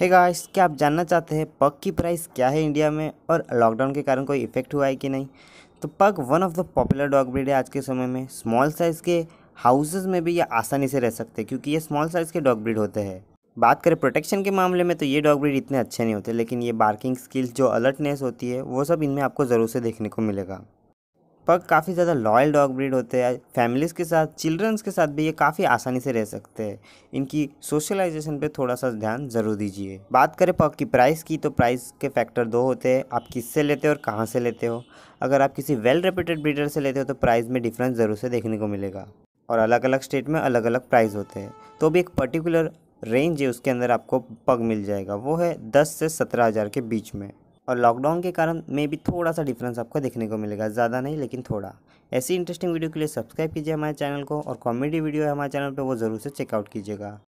है गाइस क्या आप जानना चाहते हैं पग की प्राइस क्या है इंडिया में और लॉकडाउन के कारण कोई इफेक्ट हुआ है कि नहीं तो pug one of the popular dog breed है आज के समय में स्मॉल साइज़ के हाउसेज़ में भी ये आसानी से रह सकते हैं क्योंकि ये स्मॉल साइज़ के डॉग ब्रीड होते हैं बात करें प्रोटेक्शन के मामले में तो ये डॉग ब्रीड इतने अच्छे नहीं होते लेकिन ये बार्किंग स्किल्स जो अलर्टनेस होती है वो सब इनमें आपको ज़रूर से देखने को मिलेगा पग काफ़ी ज़्यादा लॉयल डॉग ब्रीड होते हैं फैमिलीज़ के साथ चिल्ड्रंस के साथ भी ये काफ़ी आसानी से रह सकते हैं इनकी सोशलाइजेशन पे थोड़ा सा ध्यान ज़रूर दीजिए बात करें पग की प्राइस की तो प्राइस के फैक्टर दो होते हैं आप किससे लेते हो और कहाँ से लेते हो अगर आप किसी वेल रेपूटेड ब्रीडर से लेते हो तो प्राइस में डिफरेंस ज़रूर से देखने को मिलेगा और अलग अलग स्टेट में अलग अलग प्राइस होते हैं तो भी एक पर्टिकुलर रेंज है उसके अंदर आपको पग मिल जाएगा वो है दस से सत्रह हज़ार के बीच में और लॉकडाउन के कारण में भी थोड़ा सा डिफरेंस आपको देखने को मिलेगा ज़्यादा नहीं लेकिन थोड़ा ऐसी इंटरेस्टिंग वीडियो के लिए सब्सक्राइब कीजिए हमारे चैनल को और कॉमेडी वीडियो है हमारे चैनल पर वो ज़रूर से चेकआउट कीजिएगा